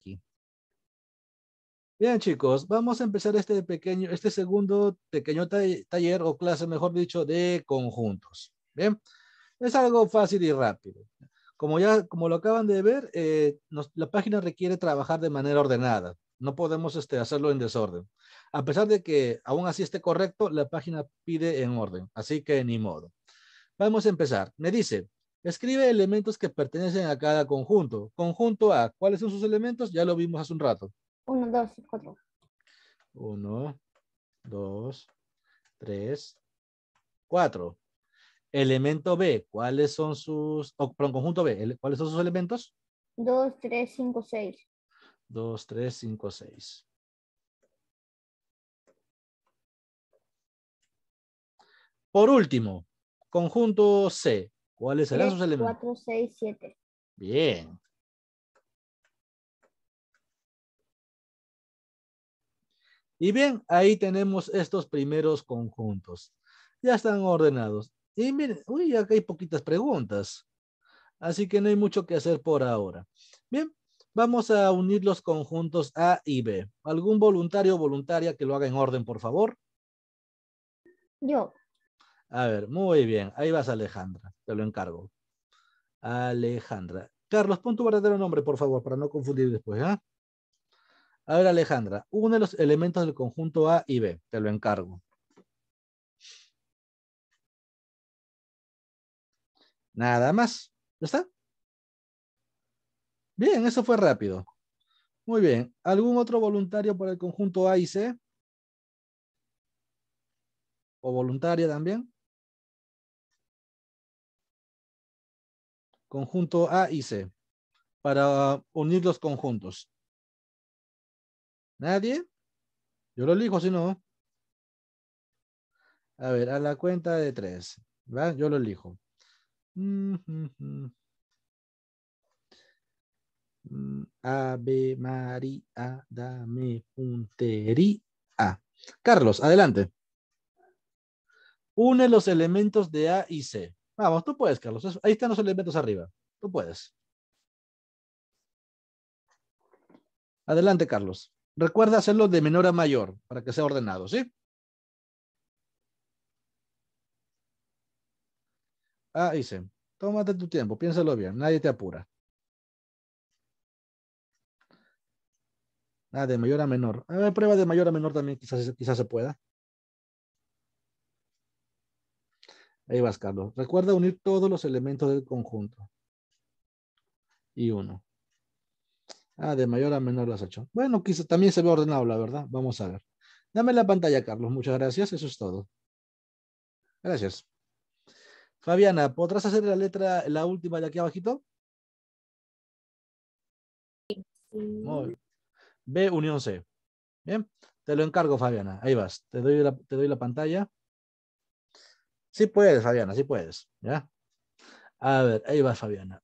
aquí. Bien, chicos, vamos a empezar este pequeño, este segundo pequeño taller o clase, mejor dicho, de conjuntos. Bien, es algo fácil y rápido. Como ya, como lo acaban de ver, eh, la página requiere trabajar de manera ordenada. No podemos este, hacerlo en desorden. A pesar de que aún así esté correcto, la página pide en orden. Así que ni modo. Vamos a empezar. Me dice, Escribe elementos que pertenecen a cada conjunto. Conjunto A, ¿cuáles son sus elementos? Ya lo vimos hace un rato. Uno, dos, cuatro. Uno, dos, tres, cuatro. Elemento B, ¿cuáles son sus, perdón, conjunto B, ¿cuáles son sus elementos? Dos, tres, cinco, seis. Dos, tres, cinco, seis. Por último, conjunto C, ¿Cuáles serán sus elementos? 4, 6, 7. Bien. Y bien, ahí tenemos estos primeros conjuntos. Ya están ordenados. Y miren, uy, acá hay poquitas preguntas. Así que no hay mucho que hacer por ahora. Bien, vamos a unir los conjuntos A y B. ¿Algún voluntario o voluntaria que lo haga en orden, por favor? Yo. A ver, muy bien. Ahí vas, Alejandra. Te lo encargo. Alejandra. Carlos, pon tu verdadero nombre, por favor, para no confundir después. ¿ah? A ver, Alejandra. Uno de los elementos del conjunto A y B. Te lo encargo. Nada más. ¿Ya está? Bien, eso fue rápido. Muy bien. ¿Algún otro voluntario por el conjunto A y C? ¿O voluntaria también? conjunto A y C, para unir los conjuntos. ¿Nadie? Yo lo elijo, si no. A ver, a la cuenta de tres. Yo lo elijo. Mm, Ave María, dame puntería. Carlos, adelante. Une los elementos de A y C. Vamos, tú puedes, Carlos. Ahí están los elementos arriba. Tú puedes. Adelante, Carlos. Recuerda hacerlo de menor a mayor para que sea ordenado, ¿sí? Ah, dice. Tómate tu tiempo, piénsalo bien, nadie te apura. Ah, de mayor a menor. A ver, prueba de mayor a menor también, quizás, quizás se pueda. Ahí vas, Carlos. Recuerda unir todos los elementos del conjunto. Y uno. Ah, de mayor a menor las ocho. Bueno, quizás también se ve ordenado, la verdad. Vamos a ver. Dame la pantalla, Carlos. Muchas gracias. Eso es todo. Gracias. Fabiana, ¿podrás hacer la letra, la última de aquí abajito? Sí. B unión C. Bien, te lo encargo, Fabiana. Ahí vas. Te doy te doy la pantalla. Sí puedes, Fabiana, sí puedes. ¿ya? A ver, ahí va Fabiana.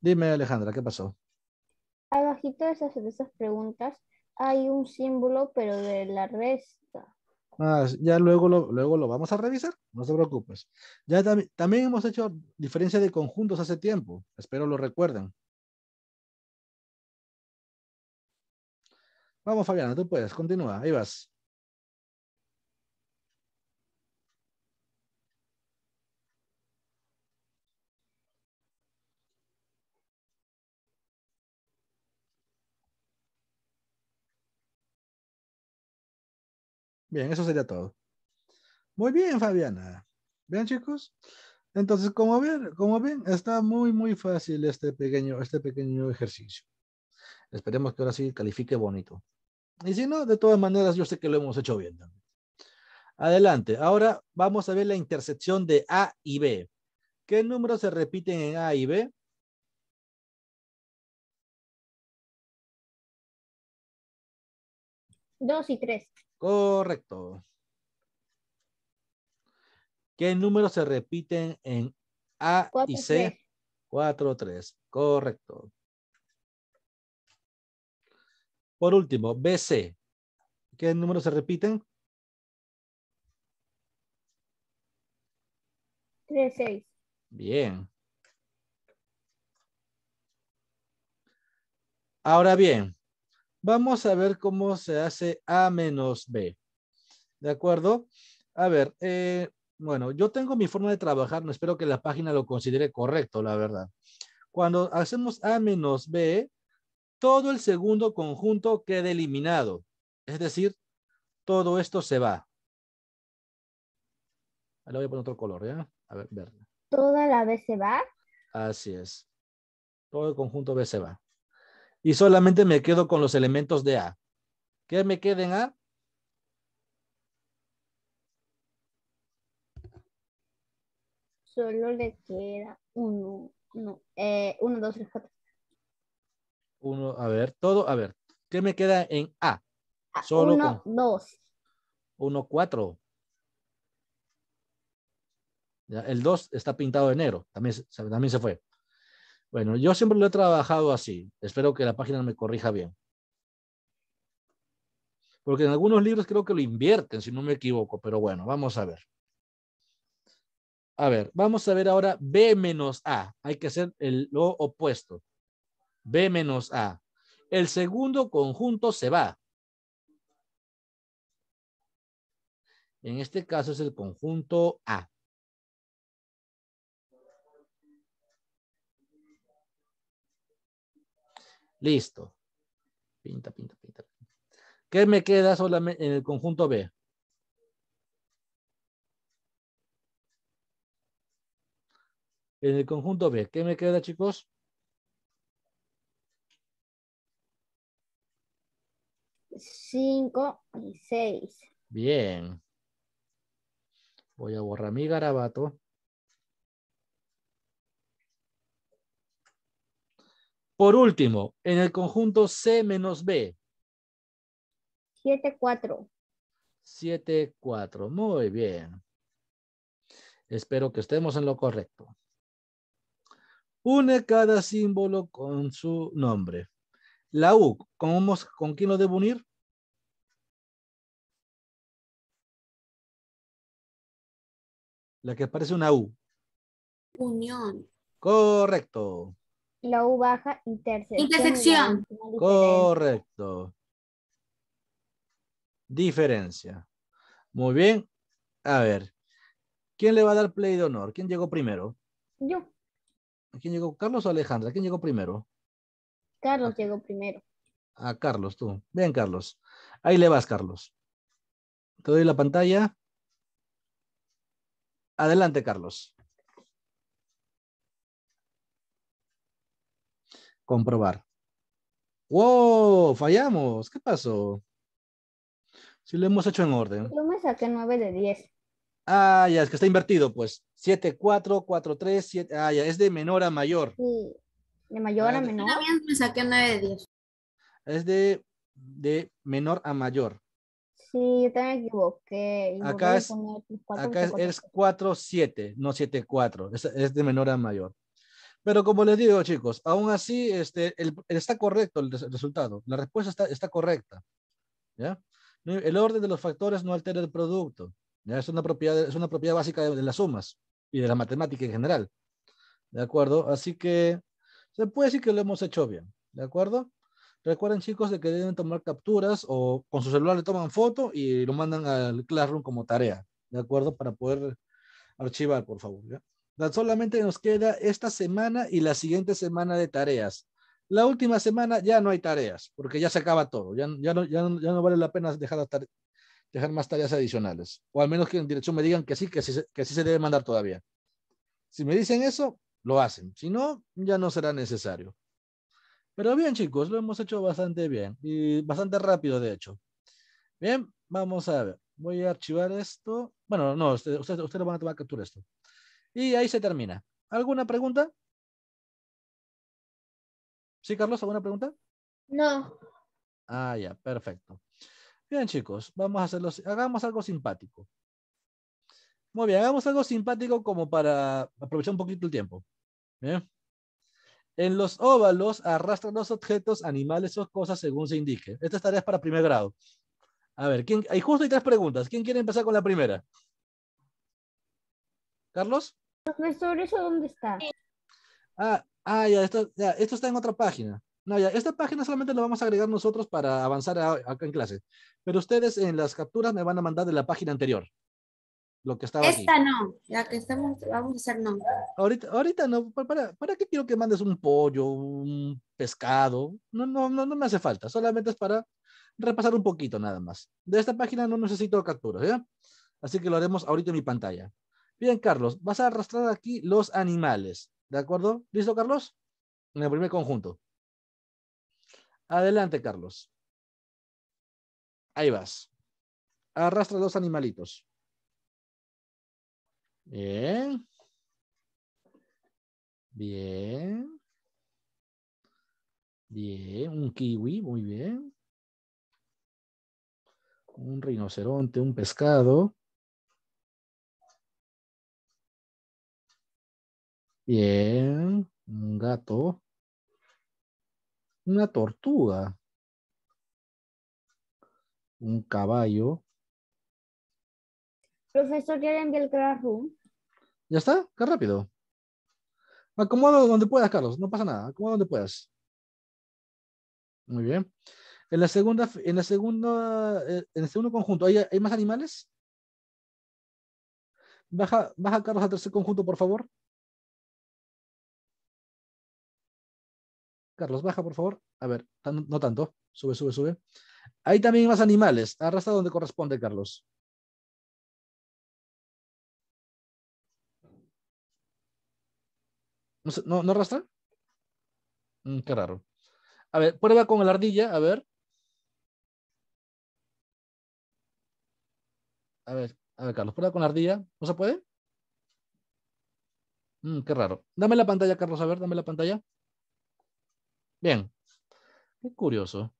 dime, Alejandra, ¿qué pasó? Abajito de de esas preguntas hay un símbolo, pero de la resta ya luego lo, luego lo vamos a revisar, no te preocupes. Ya también hemos hecho diferencia de conjuntos hace tiempo, espero lo recuerden. Vamos, Fabiana, tú puedes, continúa, ahí vas. Bien, eso sería todo. Muy bien, Fabiana. Bien, chicos. Entonces, como ven, como ven, está muy, muy fácil este pequeño, este pequeño ejercicio. Esperemos que ahora sí califique bonito. Y si no, de todas maneras, yo sé que lo hemos hecho bien Adelante. Ahora vamos a ver la intersección de A y B. ¿Qué números se repiten en A y B? Dos y tres. Correcto. ¿Qué números se repiten en A y C? Cuatro, tres. Correcto. Por último, BC. ¿Qué números se repiten? Tres, seis. Bien. Ahora bien, Vamos a ver cómo se hace A menos B. ¿De acuerdo? A ver, eh, bueno, yo tengo mi forma de trabajar, no espero que la página lo considere correcto, la verdad. Cuando hacemos A menos B, todo el segundo conjunto queda eliminado. Es decir, todo esto se va. Ahora voy a poner otro color, ¿ya? A ver, verla. ¿Toda la B se va? Así es. Todo el conjunto B se va y solamente me quedo con los elementos de A. ¿Qué me queda en A? Solo le queda uno, no, eh, uno, dos, tres, cuatro. Uno, a ver, todo, a ver. ¿Qué me queda en A? Ah, Solo uno, dos. Uno, cuatro. Ya, el dos está pintado de negro, también, también se fue. Bueno, yo siempre lo he trabajado así. Espero que la página me corrija bien. Porque en algunos libros creo que lo invierten, si no me equivoco, pero bueno, vamos a ver. A ver, vamos a ver ahora B menos A. Hay que hacer lo opuesto. B menos A. El segundo conjunto se va. En este caso es el conjunto A. Listo. Pinta, pinta, pinta. ¿Qué me queda solamente en el conjunto B? En el conjunto B, ¿qué me queda, chicos? Cinco y seis. Bien. Voy a borrar mi garabato. Por último, en el conjunto C menos B. 7, 4. 7, 4. Muy bien. Espero que estemos en lo correcto. Une cada símbolo con su nombre. La U, ¿con, con quién lo debo unir? La que parece una U. Unión. Correcto la U baja, intersección. Intersección. Correcto. Diferencia. Muy bien. A ver. ¿Quién le va a dar play de honor? ¿Quién llegó primero? Yo. ¿Quién llegó? ¿Carlos o Alejandra? ¿Quién llegó primero? Carlos llegó primero. A ah, Carlos, tú. Bien, Carlos. Ahí le vas, Carlos. Te doy la pantalla. Adelante, Carlos. Comprobar. ¡Wow! Fallamos. ¿Qué pasó? Si lo hemos hecho en orden. Yo me saqué 9 de 10. Ah, ya, es que está invertido, pues. 7, 4, 4, 3, 7. Ah, ya, es de menor a mayor. Sí, de mayor a ah, menor. Yo también me saqué 9 de 10. Es de, de menor a mayor. Sí, yo también me equivoqué. Acá es, 4, es 7, no 7, 4. es de menor a mayor. Pero como les digo, chicos, aún así este, el, está correcto el, resultado. La respuesta está, está correcta. ¿ya? El orden de los factores no altera el producto. ¿ya? Es, una propiedad, es una propiedad básica de, las sumas y de la matemática en general. ¿De acuerdo? Así que se puede decir que lo hemos hecho bien. ¿De acuerdo? Recuerden, chicos, de que deben tomar capturas o con su celular le toman foto y lo mandan al Classroom como tarea. ¿De acuerdo? Para poder archivar, por favor. ¿ya? solamente nos queda esta semana y la siguiente semana de tareas. La última semana ya no hay tareas, porque ya se acaba todo. Ya, no, ya, vale la pena dejar, dejar más tareas adicionales. O al menos que en dirección me digan que sí, que sí, que sí se debe mandar todavía. Si me dicen eso, lo hacen. Si no, ya no será necesario. Pero bien, chicos, lo hemos hecho bastante bien y bastante rápido, de hecho. Bien, vamos a ver. Voy a archivar esto. Bueno, no, ustedes usted, usted van a tomar esto. Y ahí se termina. ¿Alguna pregunta? ¿Sí, Carlos? ¿Alguna pregunta? No. Ah, ya, perfecto. Bien, chicos, vamos a hacerlos. Hagamos algo simpático. Muy bien, hagamos algo simpático como para aprovechar un poquito el tiempo. En los óvalos arrastran los objetos, animales o cosas según se indique. Esta tarea es para primer grado. A ver, ¿quién, hay justo hay tres preguntas. ¿Quién quiere empezar con la primera? Carlos. Profesor, ¿eso dónde está? Ah, ah ya, esto, ya, esto está en otra página. No, ya, esta página solamente la vamos a agregar nosotros para avanzar acá en clase. Pero ustedes en las capturas me van a mandar de la página anterior. Lo que estaba Esta no, ya que estamos, vamos a hacer no. Ahorita, ahorita no, ¿para, ¿para qué quiero que mandes un pollo, un pescado? No, no, no, no me hace falta, solamente es para repasar un poquito nada más. De esta página no necesito capturas, ¿ya? Así que lo haremos ahorita en mi pantalla. Bien, Carlos, vas a arrastrar aquí los animales. ¿De acuerdo? ¿Listo, Carlos? En el primer conjunto. Adelante, Carlos. Ahí vas. Arrastra los animalitos. Bien. Bien. Bien. Un kiwi, muy bien. Un rinoceronte, un pescado. Bien, un gato. Una tortuga. Un caballo. Profesor, ya le el ¿Ya está? Qué rápido. Acomodo donde puedas, Carlos. No pasa nada. Acomoda donde puedas. Muy bien. En la segunda, en la segunda, eh, en el segundo conjunto, ¿hay, ¿hay más animales? Baja, baja Carlos al tercer conjunto, por favor. Carlos, baja, por favor. A ver, no tanto. Sube, sube, sube. Ahí también hay más animales. Arrastra donde corresponde, Carlos. ¿No, no arrastra? Mm, qué raro. A ver, prueba con la ardilla, a ver. A ver, a ver, Carlos, prueba con la ardilla. ¿No se puede? Mm, qué raro. Dame la pantalla, Carlos, a ver, dame la pantalla. Bien. Qué curioso.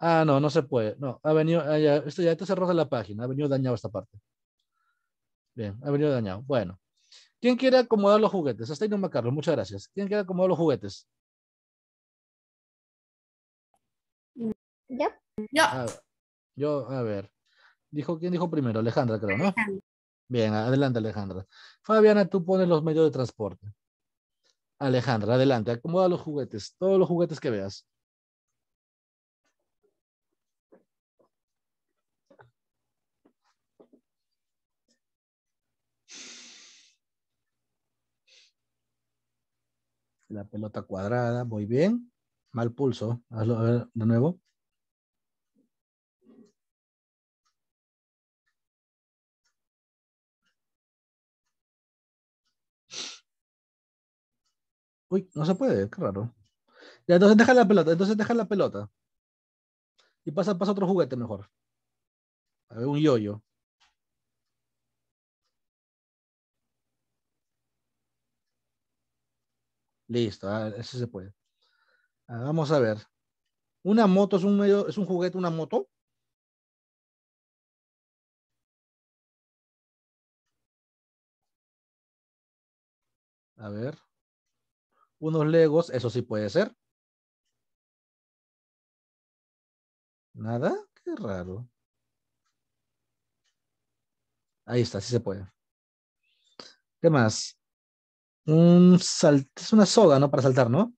Ah, no, no se puede. No, ha venido, ah, esto ya te cerró la página, ha venido dañado esta parte. Bien, ha venido dañado. Bueno. ¿Quién quiere acomodar los juguetes? Hasta ahí nomás, Carlos, muchas gracias. ¿Quién quiere acomodar los juguetes? Yo. Yo. A ver, yo, a ver. Dijo, ¿Quién dijo primero? Alejandra, creo, ¿no? Bien, adelante, Alejandra. Fabiana, tú pones los medios de transporte. Alejandra, adelante, acomoda los juguetes, todos los juguetes que veas. La pelota cuadrada, muy bien. Mal pulso, hazlo a de nuevo. Uy, no se puede, qué raro. entonces deja la pelota, entonces deja la pelota. Y pasa, pasa otro juguete mejor. A ver, un yoyo. Listo, ver, ah, se puede. Ah, vamos a ver. ¿Una moto es un medio, es un juguete, una moto? A ver unos legos, eso sí puede ser. ¿Nada? Qué raro. Ahí está, sí se puede. ¿Qué más? Un salto, es una soga, ¿no? Para saltar, ¿no?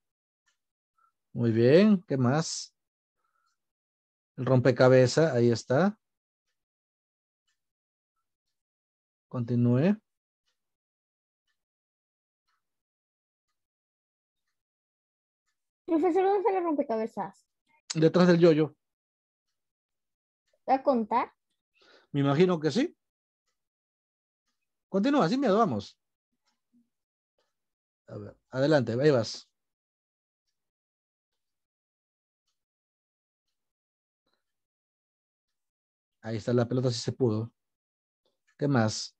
Muy bien, ¿qué más? El rompecabezas, ahí está. Continúe. Profesor, ¿dónde están los rompecabezas? Detrás del yoyo. ¿Va ¿A contar? Me imagino que sí. Continúa, sin miedo, vamos. A ver, adelante, ahí vas. Ahí está la pelota si se pudo. ¿Qué más?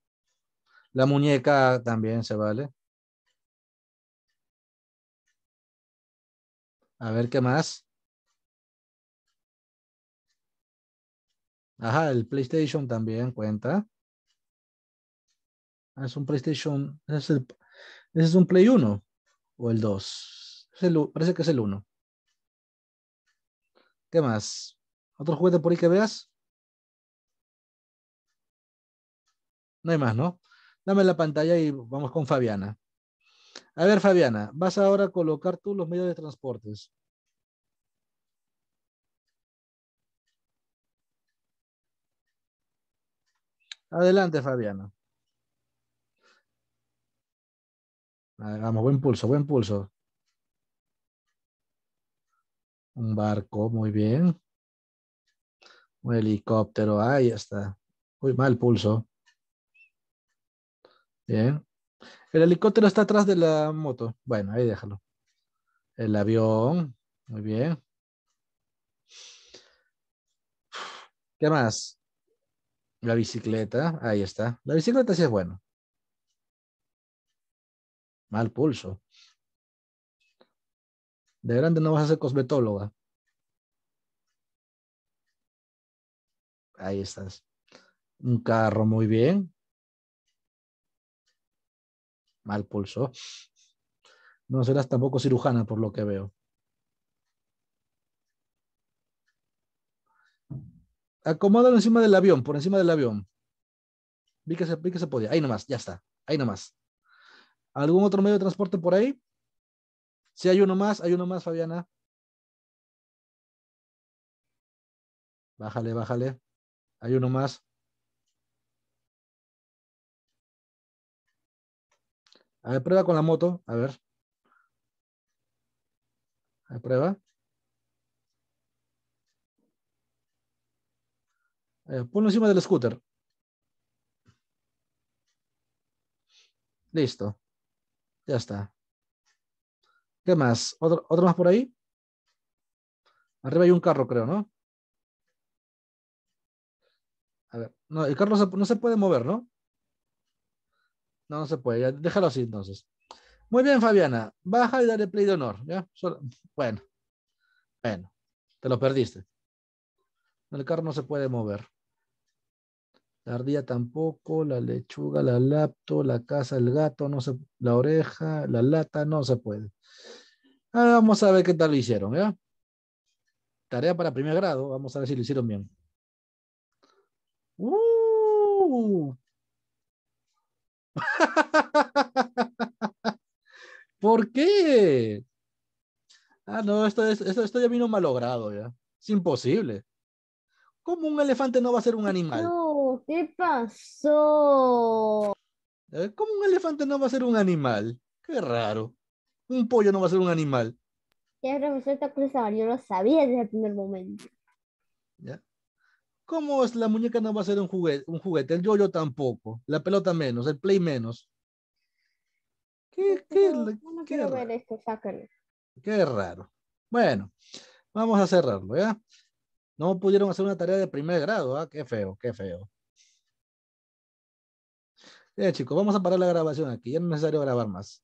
La muñeca también se vale. A ver qué más. Ajá, el PlayStation también cuenta. Ah, es un PlayStation, ese es un Play 1 o el 2. parece que es el 1. ¿Qué más? ¿Otro juguete por ahí que veas? No hay más, ¿no? Dame la pantalla y vamos con Fabiana. A ver, Fabiana, vas ahora a colocar tú los medios de transportes. Adelante, Fabiana. Vamos, buen pulso, buen pulso. Un barco, muy bien. Un helicóptero, ahí está. Uy, mal pulso. Bien. El helicóptero está atrás de la moto. Bueno, ahí déjalo. El avión. Muy bien. ¿Qué más? La bicicleta. Ahí está. La bicicleta sí es bueno. Mal pulso. De grande no vas a ser cosmetóloga. Ahí estás. Un carro, muy bien. Mal pulso. No serás tampoco cirujana, por lo que veo. Acomódalo encima del avión, por encima del avión. Vi que, se, que se podía. Ahí nomás, ya está. Ahí nomás. ¿Algún otro medio de transporte por ahí? Si hay uno más, hay uno más, Fabiana. Bájale, bájale. Hay uno más. A ver, prueba con la moto. A ver. A ver, prueba. ponlo encima del scooter. Listo. Ya está. ¿Qué más? ¿Otro, más por ahí? Arriba hay un carro, creo, ¿no? A ver. No, el carro no se puede mover, ¿no? No, no se puede. déjalo así entonces. Muy bien, Fabiana. Baja y dale play de honor. ¿ya? bueno. Bueno. Te lo perdiste. El carro no se puede mover. La ardilla tampoco, la lechuga, la laptop, la casa, el gato, no se, la oreja, la lata, no se puede. vamos a ver qué tal lo hicieron, ¿ya? Tarea para primer grado, vamos a ver si lo hicieron bien. ¡Uh! ¿Por qué? Ah, no, esto, esto, ya vino malogrado ya. Es imposible. ¿Cómo un elefante no va a ser un animal? No, ¿qué pasó? ¿Eh? ¿Cómo un elefante no va a ser un animal? Qué raro. Un pollo no va a ser un animal. Ya, profesor, yo lo sabía desde el primer momento. ¿Ya? ¿Cómo es la muñeca no va a ser un juguete? Un juguete? El yo -yo tampoco, la pelota menos, el play menos. Qué, qué, qué, raro. Ver esto, qué raro. Bueno, vamos a cerrarlo, ¿ya? No pudieron hacer una tarea de primer grado, ¿ah? Qué feo, qué feo. Bien, eh, chicos, vamos a parar la grabación aquí. Ya no es necesario grabar más.